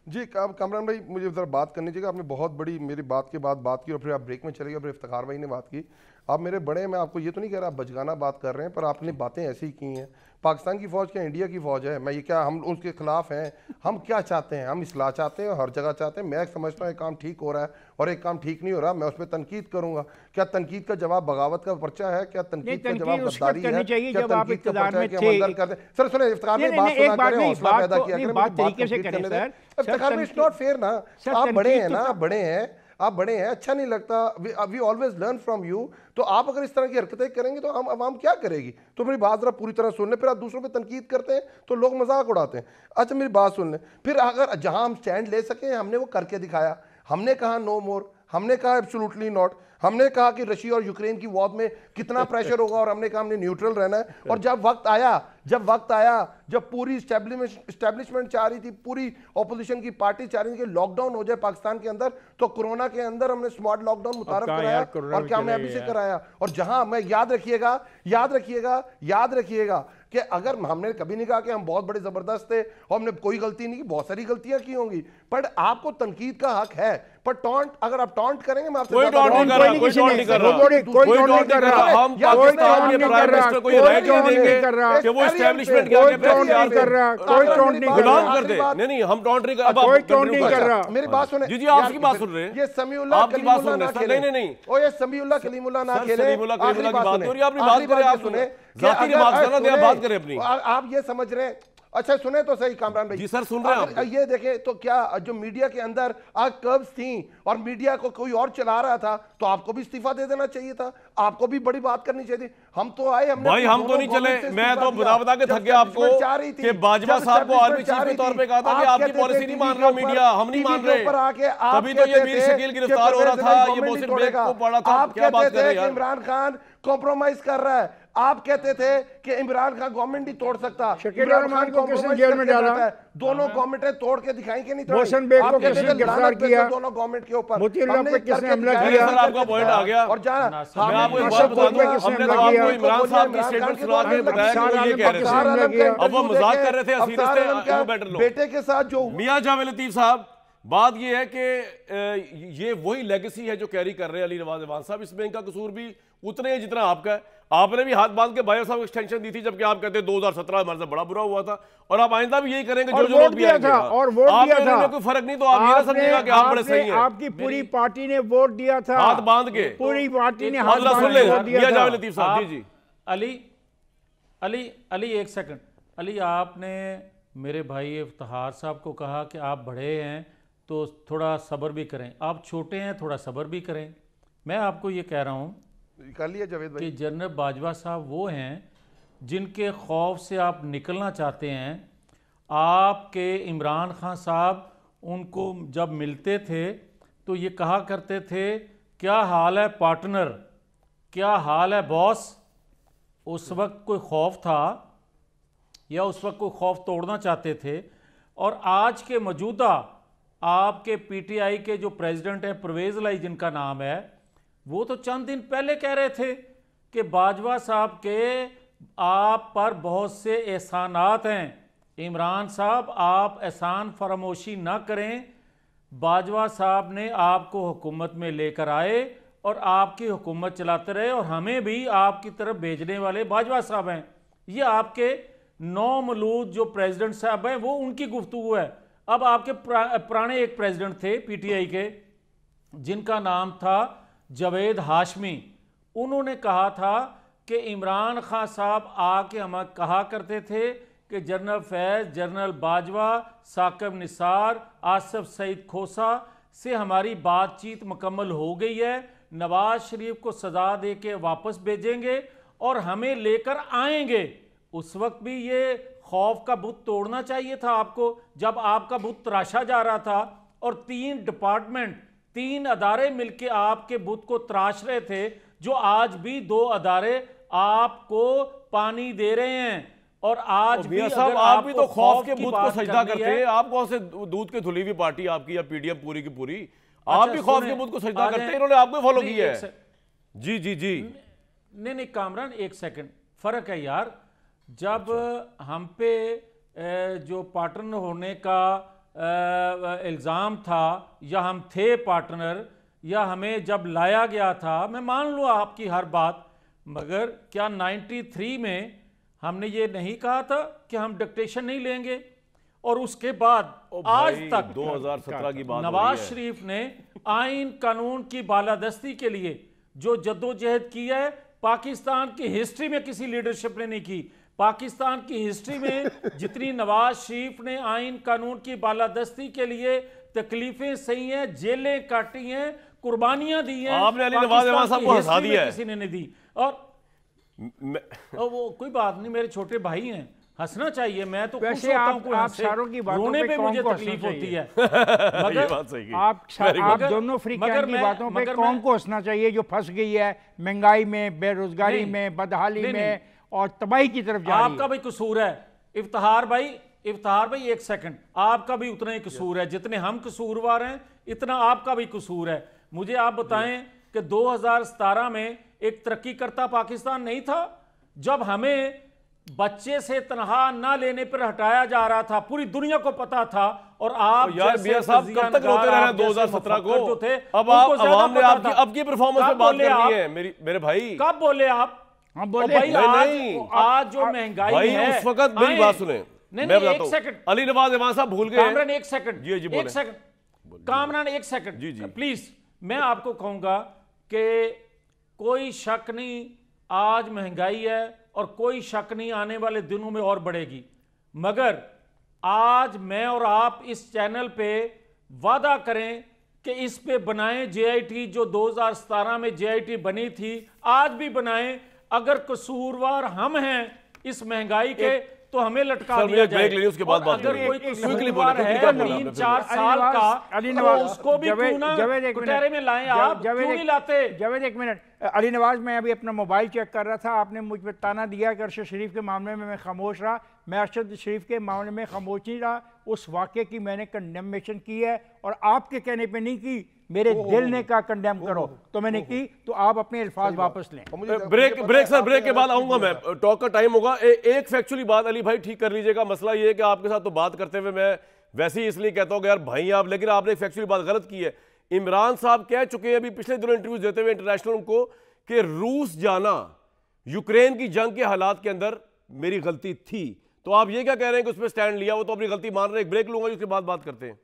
जी अब भाई मुझे ज़रा बात करनी चाहिए आपने बहुत बड़ी मेरी बात के बाद बात की और फिर आप ब्रेक में चले गए फिर इफ्तार भाई ने बात की आप मेरे बड़े मैं आपको ये तो नहीं कह रहा आप बजगाना बात कर रहे हैं पर आपने बातें ऐसी की हैं पाकिस्तान की फ़ौज क्या इंडिया की फ़ौज है मैं ये क्या हम उसके ख़िलाफ़ हैं हम क्या चाहते हैं हम इसलाह चाहते हैं हर जगह चाहते हैं मैं समझता हूँ एक काम ठीक हो रहा है और एक काम ठीक नहीं हो रहा मैं उस पर तनकीद करूंगा क्या तनकीद का जवाब बगावत का पर्चा है क्या तनकीद का जवाब गद्दारी है क्या तनकीद का पर्चा है करते सर सुने इफ्तार बात सुना करें हौसला पैदा तो किया करें तो इफ्तार इट्स नॉट फेयर ना आप बड़े हैं ना तो आप बड़े हैं आप बड़े हैं अच्छा नहीं लगता we always learn from you तो आप अगर इस तरह की हरकतें करेंगे तो हम आवाम क्या करेगी तो मेरी बात ज़रा पूरी तरह सुन लें फिर आप दूसरों पर तनकीद करते हैं तो लोग मजाक उड़ाते हैं अच्छा मेरी बात सुन लें फिर अगर जहाँ हम स्टैंड ले सकें हमने वो करके दिखाया हमने कहा नो मोर हमने कहा एब्सोलूटली नॉट हमने कहा कि रशिया और यूक्रेन की वॉर में कितना प्रेशर होगा और हमने कहा हमने न्यूट्रल रहना है और जब वक्त आया जब वक्त आया जब पूरी स्टैब्लिशमेंट चाह रही थी पूरी ऑपोजिशन की पार्टी चाह रही थी लॉकडाउन हो जाए पाकिस्तान के अंदर तो कोरोना के अंदर हमने स्मार्ट लॉकडाउन मुतारफ कराया और अभी से कराया और जहां मैं याद रखिएगा याद रखिएगा याद रखिएगा कि अगर हमने कभी नहीं कहा कि हम बहुत बड़े ज़बरदस्त थे और हमने कोई गलती नहीं की बहुत सारी गलतियां की होंगी बट आपको तनकीद का हक है पर टॉन्ट अगर आप टॉन्ट करेंगे मैं आपसे कोई टॉन्ट नहीं कर रहा कोई टॉन्ट नहीं कर रहा कोई टॉन्ट नहीं कर रहा हम पाकिस्तान के प्राइम मिनिस्टर को ये राइट नहीं देंगे कि वो एस्टैब्लिशमेंट के आगे कर रहा कोई टॉन्ट नहीं कर दे नहीं नहीं हम टॉन्ट नहीं कर कोई टॉन्ट नहीं कर रहा मेरी बात सुने जी जी आपकी बात सुन रहे हैं ये समीउल्लाह आपकी बात सुन रहे हैं नहीं नहीं ओ ये समीउल्लाह कलीमुल्लाह ना खेले बात करें आप सुने अपनी आप ये समझ रहे हैं अच्छा सुने तो सही कामरान भाई जी सर सुन रहे हैं ये देखे तो क्या जो मीडिया के अंदर आज कब्ज थी और मीडिया को कोई और चला रहा था तो आपको भी इस्तीफा दे देना चाहिए था आपको भी बड़ी बात करनी चाहिए थी हम तो आए हमने भाई हम तो नहीं चले मैं तो बता बता के थक गया आपको कि बाजवा साहब को आर्मी चीफ के तौर पे कहा था कि आपकी पॉलिसी नहीं मान रहा मीडिया हम नहीं मान रहे ऊपर आके अभी तो ये वीर शकील गिरफ्तार हो रहा था ये मोसिन बेग को पड़ा था क्या बात कर रहे हैं इमरान खान कॉम्प्रोमाइज कर रहा है आप कहते थे कि इमरान खान गवर्नमेंट नहीं तोड़ सकता इमरान खान को किसने जेल में डाला दोनों गवर्नमेंटें हाँ। तोड़ के दिखाई के नहीं को किसने गिरफ्तार किया दोनों गवर्नमेंट के ऊपर किसने हमला किया आपका पॉइंट आ गया और तो इमरान साहब मजाक कर रहे थे बेटे के साथ जो मिया जावे लतीफ साहब बात यह है कि ये वही लेगेसी है जो कैरी कर रहे हैं अली नवाज साहब इसमें इनका कसूर भी उतने ही जितना आपका है आपने भी हाथ बांध के भाई साहब एक्सटेंशन दी थी जबकि आप कहते दो हजार सत्रह हमारे बड़ा बुरा हुआ था और आप आइंदा भी यही करेंगे जो वोट दिया था और वोट दिया था कोई फर्क नहीं तो आप ये समझिएगा कि आप बड़े सही हैं आपकी पूरी पार्टी ने वोट दिया था हाथ बांध के पूरी पार्टी ने हाथ बांध के दिया था लतीफ साहब जी जी अली अली अली एक सेकंड अली आपने मेरे भाई इफ्तार साहब को कहा कि आप बड़े हैं तो थोड़ा सब्र भी करें आप छोटे हैं थोड़ा सब्र भी करें मैं आपको ये कह रहा हूँ कर लिया जावेद भाई जनरल बाजवा साहब वो हैं जिनके खौफ से आप निकलना चाहते हैं आपके इमरान खान साहब उनको जब मिलते थे तो ये कहा करते थे क्या हाल है पार्टनर क्या हाल है बॉस उस वक्त कोई खौफ था या उस वक्त कोई खौफ तोड़ना चाहते थे और आज के मौजूदा आपके पीटीआई के जो प्रेसिडेंट हैं परवेज़ लाई जिनका नाम है वो तो चंद दिन पहले कह रहे थे कि बाजवा साहब के आप पर बहुत से एहसानात हैं इमरान साहब आप एहसान फरामोशी ना करें बाजवा साहब ने आपको हुकूमत में लेकर आए और आपकी हुकूमत चलाते रहे और हमें भी आपकी तरफ भेजने वाले बाजवा साहब हैं ये आपके नौ मलूद जो प्रेसिडेंट साहब हैं वो उनकी गुफ्तु है अब आपके पुराने प्रा, एक प्रेसिडेंट थे पीटीआई के जिनका नाम था जवेद हाशमी उन्होंने कहा था कि इमरान खान साहब आके हम कहा करते थे कि जनरल फैज़ जनरल बाजवा साकब निसार आसफ सईद खोसा से हमारी बातचीत मुकम्मल हो गई है नवाज शरीफ को सजा दे के वापस भेजेंगे और हमें लेकर आएंगे उस वक्त भी ये खौफ का बुत तोड़ना चाहिए था आपको जब आपका बुत तराशा जा रहा था और तीन डिपार्टमेंट तीन अदारे मिलकर आपके बुत को त्राश रहे थे जो आज भी दो अदारे आपको पानी दे रहे हैं और आज भी अगर आप आप भी तो खौफ के बुत को सजदा करते हैं आप कौन से दूध के धुली हुई पार्टी आपकी या पीडीएम पूरी की पूरी अच्छा, आप भी खौफ के बुत को सजदा करते हैं इन्होंने आपको फॉलो किया है जी जी जी नहीं नहीं कामरान एक सेकंड फर्क है यार जब अच्छा। हम पे जो पार्टनर होने का इल्ज़ाम था या हम थे पार्टनर या हमें जब लाया गया था मैं मान लूँ आपकी हर बात मगर क्या 93 में हमने ये नहीं कहा था कि हम डिक्टेशन नहीं लेंगे और उसके बाद आज तक 2017 की बात नवाज शरीफ ने आइन कानून की बालादस्ती के लिए जो जद्दोजहद की है पाकिस्तान की हिस्ट्री में किसी लीडरशिप ने नहीं की पाकिस्तान की हिस्ट्री में जितनी नवाज शरीफ ने आइन कानून की बालादस्ती के लिए तकलीफें सही हैं जेलें काटी हैं कुर्बानियां दी हैं आपने अली नवाज साहब को हंसा दिया किसी ने नहीं दी और तो वो कोई बात नहीं मेरे छोटे भाई हैं हंसना चाहिए मैं तो खुश वैसे आप, आप शारों की बातों रोने पे, पे मुझे तकलीफ होती है [LAUGHS] मगर बात सही आप आप दोनों मगर की बातों पे कौन को हंसना चाहिए जो फंस गई है महंगाई में बेरोजगारी में बदहाली में और तबाही की तरफ जा आपका भी कसूर है इफ्तार भाई इफ्तार भाई एक सेकंड आपका भी उतना ही कसूर है जितने हम कसूरवार हैं इतना आपका भी कसूर है मुझे आप बताएं कि 2017 में एक तरक्की करता पाकिस्तान नहीं था जब हमें बच्चे से तनहा ना लेने पर हटाया जा रहा था पूरी दुनिया को पता था और आप तो यार मियां साहब कब तक रोते रहना 2017 को जो थे अब आप आवाम ने आपकी अब परफॉर्मेंस पे बात करनी है मेरी मेरे भाई कब बोले आप हाँ बोले भाई आज, नहीं आज जो महंगाई भाई है उस वक्त मेरी बात सुने नहीं, मैं नहीं, एक सेकंड अली नवाज इमान साहब भूल गए कामरान एक सेकंड जी जी एक सेकंड कामरान एक सेकंड जी जी प्लीज मैं आपको कहूंगा कि कोई शक नहीं आज महंगाई है और कोई शक नहीं आने वाले दिनों में और बढ़ेगी मगर आज मैं और आप इस चैनल पे वादा करें कि इस पे बनाएं जेआईटी जो 2017 में जेआईटी बनी थी आज भी बनाएं अगर कसूरवार हम हैं इस महंगाई के तो हमें लटका दिया जाए उसके बाद बात अगर कोई है तीन चार साल का तो उसको भी क्यों ना में आप क्यों नहीं लाते जावेद एक मिनट अली नवाज मैं अभी अपना मोबाइल चेक कर रहा था आपने मुझ पर ताना दिया कि अरशद शरीफ के मामले में मैं खामोश रहा मैं अरशद शरीफ के मामले में खामोश नहीं रहा उस वाक्य की मैंने कंडमेशन की है और आपके कहने पर नहीं की मेरे दिल ने कहा कंडेम करो तो मैंने की तो आप अपने अच्छा, अल्फाज वापस लें ब्रेक ब्रेक सर ब्रेक के बाद आऊंगा मैं टॉक का टाइम होगा एक फैक्चुअली बात अली भाई ठीक कर लीजिएगा मसला ये है कि आपके साथ तो बात करते हुए मैं वैसे ही इसलिए कहता हूँ यार भाई आप लेकिन आपने फैक्चुअली बात गलत की है इमरान साहब कह चुके हैं अभी पिछले दिनों इंटरव्यू देते हुए इंटरनेशनल को कि रूस जाना यूक्रेन की जंग के हालात के अंदर मेरी गलती थी तो आप ये क्या कह रहे हैं कि उस पर स्टैंड लिया वो तो अपनी गलती मान रहे हैं ब्रेक लूंगा उसके बाद बात करते हैं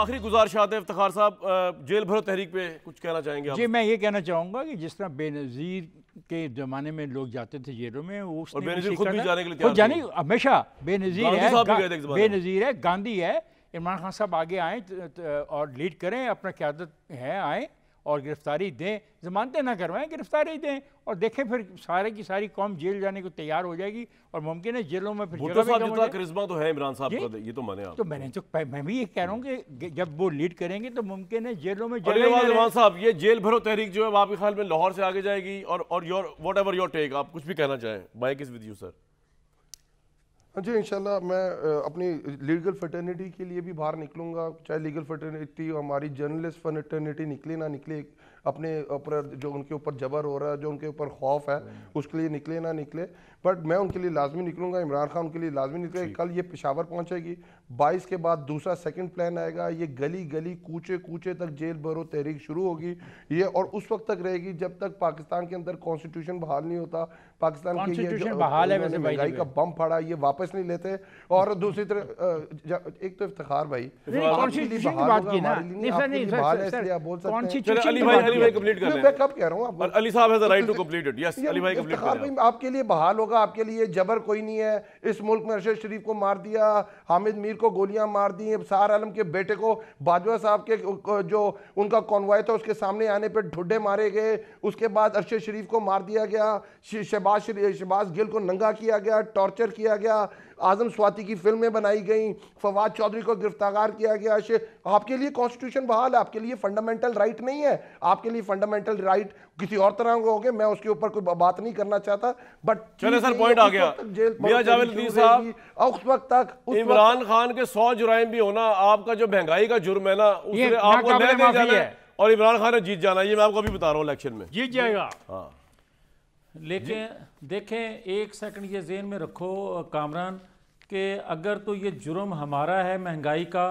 आखिरी गुजारिश है इफ्तार साहब जेल भरो तहरीक पे कुछ कहना चाहेंगे जी मैं ये कहना चाहूँगा कि जिस तरह बेनज़ीर के ज़माने में लोग जाते थे जेलों में उस जाने हमेशा बेनज़ीर है बेनज़ीर है गांधी है इमरान खान साहब आगे आए और लीड करें अपना क्यादत है आए और गिरफ़्तारी दें ज़मानतें ना करवाएं गिरफ़्तारी दें और देखें फिर सारे की सारी कौम जेल जाने को तैयार हो जाएगी और मुमकिन है जेलों में फिर तो है इमरान साहब ये तो माने तो मैंने तो मैं भी ये कह रहा हूँ कि जब वो लीड करेंगे तो मुमकिन है जेलों में इमरान साहब ये जेल भरो तहरीक जो है आपके ख्याल में लाहौर से आगे जाएगी और your whatever your take आप कुछ भी कहना चाहें mic is with you sir हाँ जी इंशाल्लाह मैं अपनी लीगल फटर्निटी के लिए भी बाहर निकलूँगा चाहे लीगल फटर्निटी हमारी जर्नलिस्ट फटर्निटी निकले ना निकले अपने ऊपर जो उनके ऊपर जबर हो रहा है जो उनके ऊपर खौफ है उसके लिए निकले ना निकले बट मैं उनके लिए लाजमी निकलूंगा इमरान खान उनके लिए लाजमी निकले कल ये पिशावर पहुंचेगी बाईस के बाद दूसरा सेकंड प्लान आएगा ये गली गली कूचे कूचे तक जेल भरो तहरीक शुरू होगी ये और उस वक्त तक रहेगी जब तक पाकिस्तान के अंदर कॉन्स्टिट्यूशन बहाल नहीं होता पाकिस्तान के ये बहाल है वैसे महंगाई का बम फड़ा ये वापस नहीं लेते और दूसरी तरफ एक तो इफ्तार भाई [LAUGHS] आपके लिए बहाल होगा आपके लिए जबर कोई नहीं है इस मुल्क में अरशद शरीफ को मार दिया हामिद मीर को गोलियां मार दी सार आलम के बेटे को बाजवा साहब के जो उनका कॉन्वाय था उसके सामने आने पर ढुड्डे मारे गए उसके बाद अरशद शरीफ को मार दिया गया शहबाज शहबाज गिल को नंगा किया गया टॉर्चर किया गया आजम स्वाति की फिल्में बनाई गई फवाद चौधरी को गिरफ्तार किया गया आपके लिए कॉन्स्टिट्यूशन बहाल है आपके लिए फंडामेंटल राइट नहीं है आपके लिए फंडामेंटल राइट किसी और तरह का हो गया मैं उसके ऊपर कोई बात नहीं करना चाहता बट चले सर पॉइंट आ गया जेल उस वक्त तक इमरान खान के सौ जुराइम भी होना आपका जो महंगाई का जुर्म है ना उसने आपको और इमरान खान ने जीत जाना ये मैं आपको अभी बता रहा हूँ इलेक्शन में जीत जाएगा हाँ लेकिन देखें एक सेकंड ये जेन में रखो कामरान कि अगर तो ये जुर्म हमारा है महंगाई का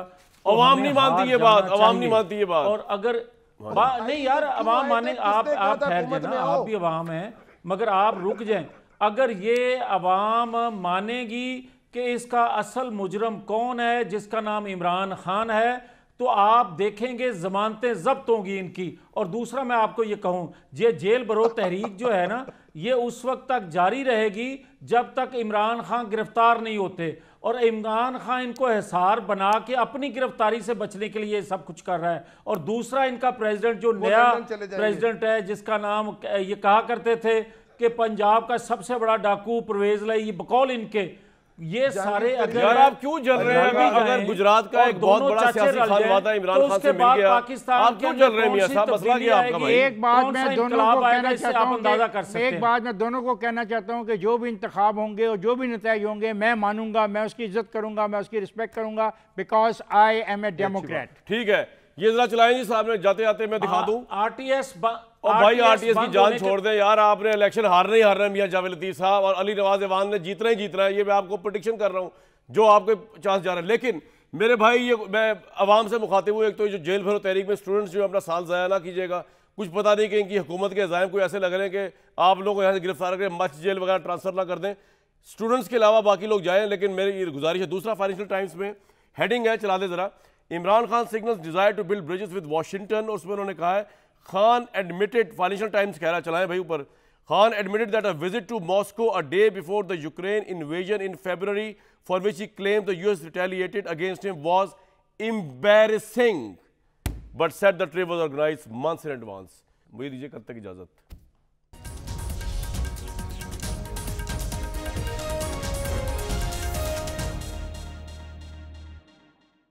तो अवाम नहीं मानती ये बात अवाम नहीं मानती ये बात और अगर बा, नहीं यार अवाम माने आप आप ठहर जाए आप भी अवाम हैं मगर आप रुक जाएं अगर ये अवाम मानेगी कि इसका असल मुजरम कौन है जिसका नाम इमरान खान है तो आप देखेंगे जमानतें जब्त होंगी इनकी और दूसरा मैं आपको ये कहूँ ये जेल बरो तहरीक जो है ना ये उस वक्त तक जारी रहेगी जब तक इमरान खान गिरफ्तार नहीं होते और इमरान खान इनको हिसार बना के अपनी गिरफ्तारी से बचने के लिए सब कुछ कर रहा है और दूसरा इनका प्रेसिडेंट जो नया प्रेसिडेंट है जिसका नाम ये कहा करते थे कि पंजाब का सबसे बड़ा डाकू परवेज ये बकौल इनके ये सारे तो अगर आप क्यों जल रहे हैं अभी अगर गुजरात का एक बहुत बड़ा सियासी खान हुआ था इमरान तो खान से मिल गया आप क्यों जल रहे हैं मियां साहब मसला क्या आपका भाई एक बात मैं दोनों को कहना चाहता हूं अंदाजा कर सकते हैं एक बात मैं दोनों को कहना चाहता हूं कि जो भी इंतखाब होंगे और जो भी नतीजे होंगे मैं मानूंगा मैं उसकी इज्जत करूंगा मैं उसकी रिस्पेक्ट करूंगा because I am a democrat ठीक है ये जरा चलाएं जी साहब ने जाते जाते मैं दिखा दूं आरटीएस और भाई आरटीएस की जान छोड़ दें यार आपने इलेक्शन हारना ही हारना मियाँ जावेद लतीफ़ साहब और अली नवाज एवान ने जीतना ही जीतना है ये मैं आपको प्रोटिक्शन कर रहा हूँ जो आपके चांस जा रहे हैं लेकिन मेरे भाई ये मैं आवाम से मुखातिब हूँ एक तो जो जेल भरो तहरीक में स्टूडेंट्स जो अपना साल ज़ाया ना कीजिएगा कुछ पता नहीं कि इनकी हुकूमत के अजायम को ऐसे लग रहे हैं कि आप लोग यहाँ से गिरफ्तार करें मच जेल वगैरह ट्रांसफ़र ना कर दें स्टूडेंट्स के अलावा बाकी लोग जाएँ लेकिन मेरी ये गुजारिश है दूसरा फाइनेंशियल टाइम्स में हेडिंग है चला दे ज़रा Imran Khan signal desire to build bridges with Washington और उसमें उन्होंने कहा है Khan admitted, Financial Times कह रहा चलाएं भाई ऊपर Khan admitted that a visit to Moscow a day before the Ukraine invasion in February, for which he claimed the US retaliated against him, was embarrassing, but said the trip was organized months in advance. मुझे दीजिए कब तक इजाजत